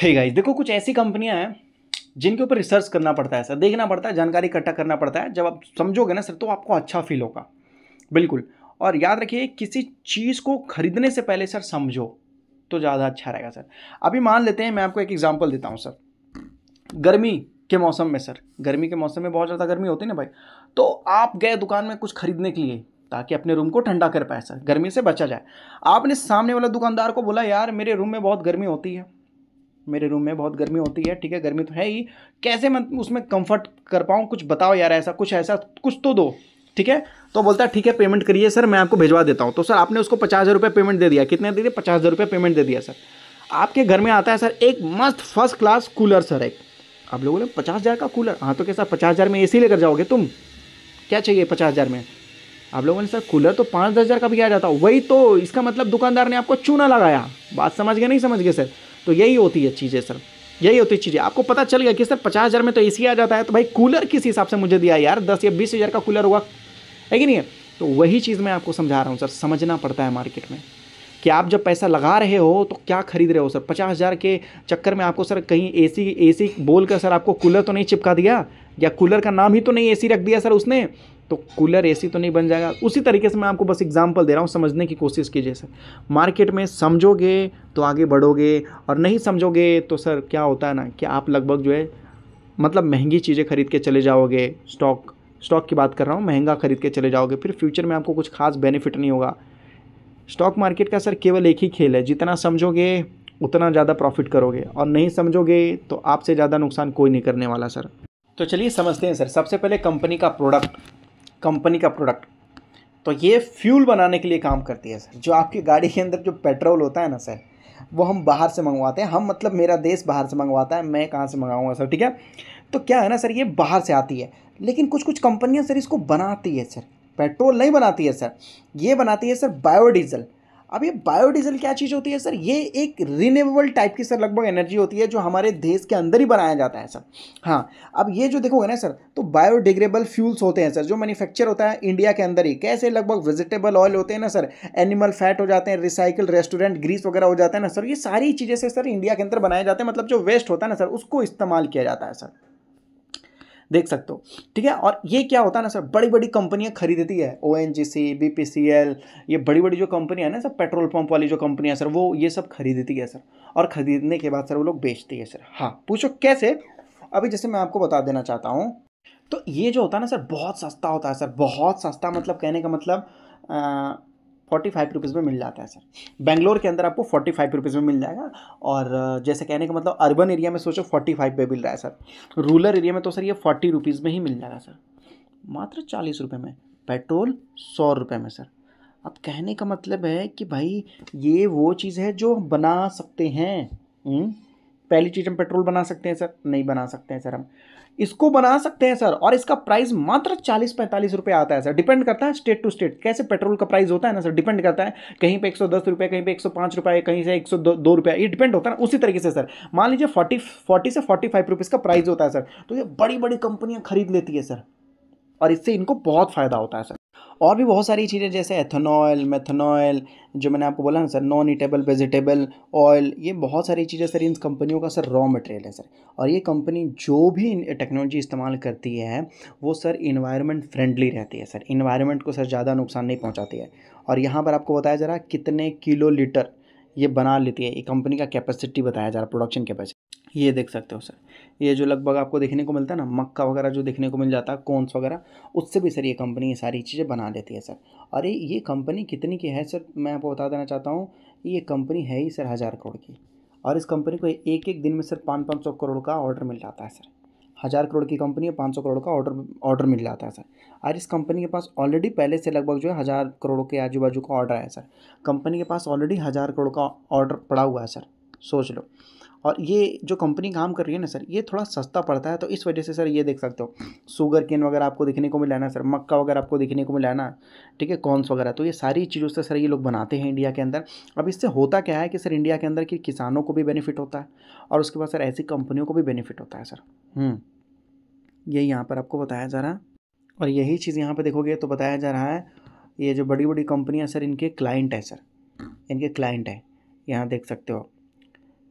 Hey guys देखो कुछ ऐसी कंपनियां हैं जिनके ऊपर रिसर्च करना पड़ता है सर देखना पड़ता है जानकारी इकट्ठा करना पड़ता है जब आप समझोगे ना सर तो आपको अच्छा फील होगा बिल्कुल और याद रखिए किसी चीज़ को खरीदने से पहले सर समझो तो ज़्यादा अच्छा रहेगा सर अभी मान लेते हैं मैं आपको एक एग्जाम्पल देता हूँ सर गर्मी के मौसम में सर गर्मी के मौसम में बहुत ज़्यादा गर्मी होती है ना भाई तो आप गए दुकान में कुछ खरीदने के लिए ताकि अपने रूम को ठंडा कर पाए सर गर्मी से बचा जाए आपने सामने वाला दुकानदार को बोला यार मेरे रूम में बहुत गर्मी होती है मेरे रूम में बहुत गर्मी होती है ठीक है गर्मी तो है ही कैसे मैं उसमें कंफर्ट कर पाऊँ कुछ बताओ यार ऐसा कुछ ऐसा कुछ तो दो ठीक है तो बोलता है ठीक है पेमेंट करिए सर मैं आपको भिजवा देता हूँ तो सर आपने उसको पचास हज़ार रुपये पेमेंट दे दिया कितने दे दिए पचास हज़ार रुपये पेमेंट दे दिया सर आपके घर में आता है सर एक मस्त फर्स्ट क्लास कूलर सर एक आप लोगों ने पचास हज़ार का कूलर हाँ तो क्या सर पचास हज़ार में ए सी लेकर जाओगे तुम क्या चाहिए पचास हज़ार में आप लोगों ने सर कूलर तो पाँच दस हज़ार का भी आ जाता वही तो इसका मतलब दुकानदार ने आपको चूना लगाया बात समझ गए नहीं समझ गए सर तो यही होती है चीज़ें सर यही होती चीज़ें आपको पता चल गया कि सर पचास हज़ार में तो ए आ जाता है तो भाई कूलर किस हिसाब से मुझे दिया यार दस या बीस हज़ार का कूलर हुआ है कि नहीं तो वही चीज़ मैं आपको समझा रहा हूँ सर समझना पड़ता है मार्केट में कि आप जब पैसा लगा रहे हो तो क्या खरीद रहे हो सर पचास हज़ार के चक्कर में आपको सर कहीं एसी एसी बोल कर सर आपको कूलर तो नहीं चिपका दिया या कूलर का नाम ही तो नहीं एसी रख दिया सर उसने तो कूलर एसी तो नहीं बन जाएगा उसी तरीके से मैं आपको बस एग्जाम्पल दे रहा हूँ समझने की कोशिश कीजिए सर मार्केट में समझोगे तो आगे बढ़ोगे और नहीं समझोगे तो सर क्या होता है ना कि आप लगभग जो है मतलब महंगी चीज़ें खरीद के चले जाओगे स्टॉक स्टॉक की बात कर रहा हूँ महंगा खरीद के चले जाओगे फिर फ्यूचर में आपको कुछ खास बेनिफिट नहीं होगा स्टॉक मार्केट का सर केवल एक ही खेल है जितना समझोगे उतना ज़्यादा प्रॉफिट करोगे और नहीं समझोगे तो आपसे ज़्यादा नुकसान कोई नहीं करने वाला सर तो चलिए समझते हैं सर सबसे पहले कंपनी का प्रोडक्ट कंपनी का प्रोडक्ट तो ये फ्यूल बनाने के लिए काम करती है सर जो आपकी गाड़ी के अंदर जो पेट्रोल होता है ना सर वो हम बाहर से मंगवाते हैं हम मतलब मेरा देश बाहर से मंगवाता है मैं कहाँ से मंगाऊंगा सर ठीक है तो क्या है ना सर ये बाहर से आती है लेकिन कुछ कुछ कंपनियाँ सर इसको बनाती है सर पेट्रोल नहीं बनाती है सर ये बनाती है सर बायोडीज़ल अब ये बायोडीजल क्या चीज़ होती है सर ये एक रिन्यूएबल टाइप की सर लगभग एनर्जी होती है जो हमारे देश के अंदर ही बनाया जाता है सर हाँ अब ये जो देखोगे ना सर तो बायोडिग्रेबल फ्यूल्स होते हैं सर जो मैन्युफैक्चर होता है इंडिया के अंदर ही कैसे लगभग वेजिटेबल ऑयल होते हैं ना सर एनिमल फैट हो जाते हैं रिसाइकल रेस्टोरेंट ग्रीस वगैरह हो जाता है ना सर ये सारी चीज़ें से सर इंडिया के अंदर बनाए जाते हैं मतलब जो वेस्ट होता है ना सर उसको इस्तेमाल किया जाता है सर देख सकते हो ठीक है और ये क्या होता है ना सर बड़ी बड़ी कंपनियाँ खरीदती है O N G C B P C L ये बड़ी बड़ी जो कंपनियाँ है ना सर पेट्रोल पंप वाली जो कंपनियाँ सर वो ये सब खरीदती है सर और ख़रीदने के बाद सर वो लोग बेचती है सर हाँ पूछो कैसे अभी जैसे मैं आपको बता देना चाहता हूँ तो ये जो होता है ना सर बहुत सस्ता होता है सर बहुत सस्ता मतलब कहने का मतलब फोर्टी फाइव रुपीज़ में मिल जाता है सर बेंगलोर के अंदर आपको फोर्टी फाइव रुपीज़ में मिल जाएगा और जैसे कहने का मतलब अर्बन एरिया में सोचो फोर्टी फाइव पे मिल रहा है सर रूरल एरिया में तो सर ये फोर्टी रुपीज़ में ही मिल जाएगा सर मात्र चालीस रुपये में पेट्रोल सौ रुपये में सर अब कहने का मतलब है कि भाई ये वो चीज़ है जो बना सकते हैं हुँ? हम्म? पहली चीज़ हम पेट्रोल बना सकते हैं सर नहीं बना सकते हैं सर हम इसको बना सकते हैं सर और इसका प्राइस मात्र चालीस पैंतालीस रुपये आता है सर डिपेंड करता है स्टेट टू स्टेट कैसे पेट्रोल का प्राइस होता है ना सर डिपेंड करता है कहीं पे एक सौ दस रुपये कहीं पे एक सौ पाँच रुपये कहीं से एक सौ दो रुपये ये डिपेंड होता है ना उसी तरीके से सर मान लीजिए फोर्टी फोर्टी से फोर्टी फाइव रुपीज़ का प्राइस होता है सर तो ये बड़ी बड़ी कंपनियाँ खरीद लेती है सर और इससे इनको बहुत फ़ायदा होता है सर और भी बहुत सारी चीज़ें जैसे एथेनॉल मेथनॉल जो मैंने आपको बोला ना sir non edible vegetable oil ये बहुत सारी चीज़ें सर इन कंपनियों का सर रॉ मटेरियल है सर और ये कंपनी जो भी टेक्नोलॉजी इस्तेमाल करती है वो सर इन्वायरमेंट फ्रेंडली रहती है सर इन्वायरमेंट को सर ज़्यादा नुकसान नहीं पहुँचाती है और यहाँ पर आपको बताया जा रहा कितने किलो लीटर ये बना लेती है ये कंपनी का कैपेसिटी बताया जा रहा है प्रोडक्शन कैपेसिटी ये देख सकते हो सर ये जो लगभग आपको देखने को मिलता है ना मक्का वगैरह जो देखने को मिल जाता है कॉन्स वगैरह उससे भी सर ये कंपनी ये सारी चीज़ें बना लेती है सर अरे ये कंपनी कितनी की है सर मैं आपको बता देना चाहता हूँ ये कंपनी है ही सर हज़ार करोड़ की और इस कंपनी को एक एक दिन में सर पाँच पाँच सौ करोड़ का ऑर्डर मिल जाता है सर हज़ार करोड़ की कंपनी है पाँच सौ करोड़ का ऑर्डर ऑर्डर मिल जाता है सर और इस कंपनी के पास ऑलरेडी पहले से लगभग जो है हज़ार करोड़ के आजू बाजू का ऑर्डर है सर कंपनी के पास ऑलरेडी हज़ार करोड़ का ऑर्डर पड़ा हुआ है सर सोच लो और ये जो कंपनी काम कर रही है ना सर ये थोड़ा सस्ता पड़ता है तो इस वजह से सर ये देख सकते हो शुगर केन वगैरह आपको देखने को मिला है ना सर मक्का वगैरह आपको देखने को मिला ना ठीक है कॉर्नस वगैरह तो ये सारी चीज़ों से सर ये लोग बनाते हैं इंडिया के अंदर अब इससे होता क्या है कि सर इंडिया के अंदर कि किसानों को भी बेनिफिट होता है और उसके बाद सर ऐसी कंपनियों को भी बेनिफिट होता है सर हम्म, ये यहाँ पर आपको बताया जा रहा है और यही चीज़ यहाँ पर देखोगे तो बताया जा रहा है ये जो बड़ी बड़ी कंपनियाँ सर इनके क्लाइंट हैं सर इनके क्लाइंट हैं यहाँ देख सकते हो आप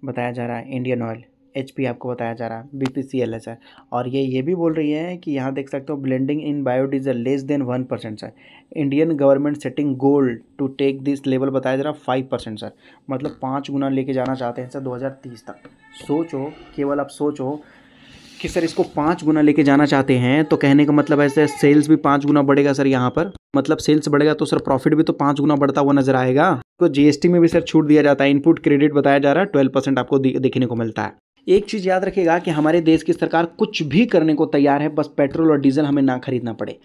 बताया जा रहा है इंडियन ऑयल एच पी आपको बताया जा रहा है बी पी सी एल है सर और ये ये भी बोल रही है कि यहाँ देख सकते हो blending in biodiesel less than one percent sir Indian government setting goal to take this level बताया जा रहा फाइव परसेंट सर मतलब पाँच गुना लेके जाना चाहते हैं सर 2030 तक सोचो केवल आप सोचो कि सर इसको पाँच गुना लेके जाना चाहते हैं तो कहने का मतलब ऐसे सेल्स भी पाँच गुना बढ़ेगा सर यहाँ पर मतलब सेल्स बढ़ेगा तो सर प्रॉफिट भी तो पाँच गुना बढ़ता हुआ नजर आएगा तो जीएसटी में भी सर छूट दिया जाता है इनपुट क्रेडिट बताया जा रहा है ट्वेल्व परसेंट आपको देखने को मिलता है एक चीज़ याद रखिएगा कि हमारे देश की सरकार कुछ भी करने को तैयार है बस पेट्रोल और डीजल हमें ना खरीदना पड़े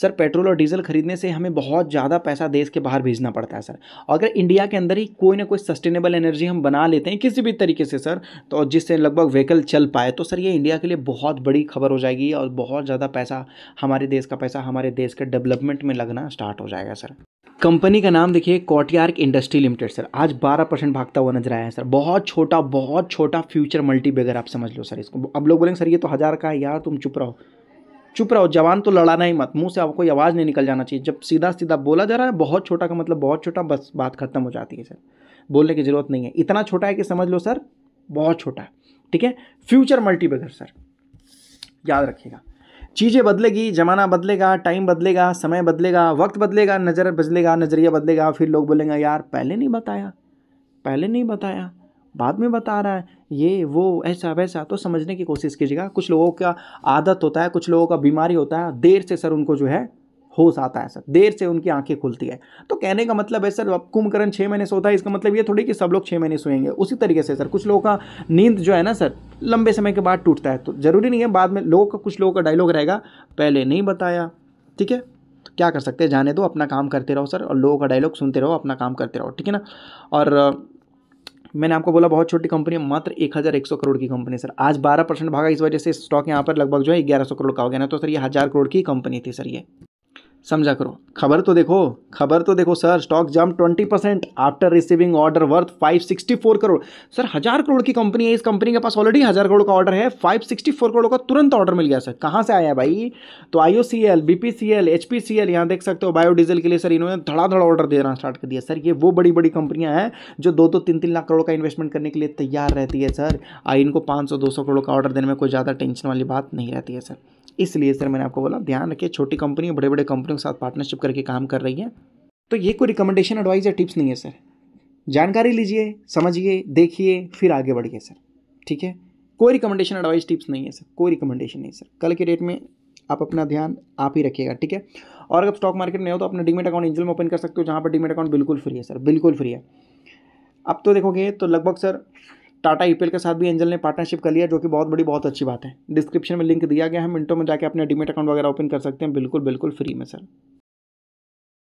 सर पेट्रोल और डीजल खरीदने से हमें बहुत ज़्यादा पैसा देश के बाहर भेजना पड़ता है सर और अगर इंडिया के अंदर ही कोई ना कोई सस्टेनेबल एनर्जी हम बना लेते हैं किसी भी तरीके से सर तो जिससे लगभग व्हीकल चल पाए तो सर ये इंडिया के लिए बहुत बड़ी खबर हो जाएगी और बहुत ज़्यादा पैसा हमारे देश का पैसा हमारे देश के डेवलपमेंट में लगना स्टार्ट हो जाएगा सर कंपनी का नाम देखिए कॉटियार्क इंडस्ट्री लिमिटेड सर आज 12 परसेंट भागता हुआ नजर आया है सर बहुत छोटा बहुत छोटा फ्यूचर मल्टी बेगर आप समझ लो सर इसको अब लोग बोलेंगे सर ये तो हज़ार का है यार तुम चुप रहो चुप रहो जवान तो लड़ाना ही मत मुंह से आपको आवाज़ नहीं निकल जाना चाहिए जब सीधा सीधा बोला जा रहा है बहुत छोटा का मतलब बहुत छोटा बस बात खत्म हो जाती है सर बोलने की ज़रूरत नहीं है इतना छोटा है कि समझ लो सर बहुत छोटा है ठीक है फ्यूचर मल्टीबेगर सर याद रखिएगा चीज़ें बदलेगी ज़माना बदलेगा टाइम बदलेगा समय बदलेगा वक्त बदलेगा नज़र बदलेगा नज़रिया बदलेगा फिर लोग बोलेंगे यार पहले नहीं बताया पहले नहीं बताया बाद में बता रहा है ये वो ऐसा वैसा तो समझने की कोशिश कीजिएगा कुछ लोगों का आदत होता है कुछ लोगों का बीमारी होता है देर से सर उनको जो है होश आता है सर देर से उनकी आंखें खुलती है तो कहने का मतलब है सर अब कुंभकर्ण छः महीने सोता है इसका मतलब ये थोड़ी कि सब लोग छः महीने सोएंगे उसी तरीके से सर कुछ लोगों का नींद जो है ना सर लंबे समय के बाद टूटता है तो ज़रूरी नहीं है बाद में लोगों का कुछ लोगों का डायलॉग रहेगा पहले नहीं बताया ठीक है तो क्या कर सकते हैं जाने दो अपना काम करते रहो सर और लोगों का डायलॉग सुनते रहो अपना काम करते रहो ठीक है ना और मैंने आपको बोला बहुत छोटी कंपनी है मात्र एक हज़ार एक सौ करोड़ की कंपनी सर आज बारह परसेंट भागा इस वजह से स्टॉक यहाँ पर लगभग जो है ग्यारह सौ करोड़ का हो गया ना तो सर ये हज़ार करोड़ की कंपनी थी सर ये समझा करो खबर तो देखो खबर तो देखो sir stock jump twenty percent after receiving order worth five sixty four crore sir हज़ार करोड़ की कंपनी है इस कंपनी के पास ऑलरेडी हज़ार करोड़ का ऑर्डर है फाइव सिक्सटी फोर करोड़ का तुरंत ऑर्डर मिल गया सर कहाँ से आया भाई तो I O C L B P C L H P C L यहाँ देख सकते हो बायोडीजल के लिए सर इन्होंने धड़ाधड़ ऑर्डर देना स्टार्ट कर दिया सर ये वो बड़ी बड़ी कंपनियाँ हैं जो दो दो तीन तीन लाख करोड़ का इन्वेस्टमेंट करने के लिए तैयार रहती है सर इनको पाँच सौ दो सौ करोड़ का ऑर्डर देने में कोई ज़्यादा टेंशन वाली बात नहीं रहती है सर इसलिए सर मैंने आपको बोला ध्यान रखिए छोटी कंपनी बड़े बड़े कंपनी कंपनियों के साथ पार्टनरशिप करके काम कर रही है तो ये कोई रिकमेंडेशन एडवाइस या टिप्स नहीं है सर जानकारी लीजिए समझिए देखिए फिर आगे बढ़िए सर ठीक है कोई रिकमेंडेशन एडवाइस टिप्स नहीं है सर कोई रिकमेंडेशन नहीं सर कल के डेट में आप अपना ध्यान आप ही रखिएगा ठीक है और अगर स्टॉक मार्केट में हो तो अपना डिमेट अकाउंट एंजल में ओपन कर सकते हो जहाँ पर डिमेट अकाउंट बिल्कुल फ्री है सर बिल्कुल फ्री है अब तो देखोगे तो लगभग सर टाटा ई e के साथ भी एंजल ने पार्टनरशिप कर लिया जो कि बहुत बड़ी बहुत अच्छी बात है डिस्क्रिप्शन में लिंक दिया गया है मिनटों में जाकर अपने डिमेट अकाउंट वगैरह ओपन कर सकते हैं बिल्कुल बिल्कुल फ्री में सर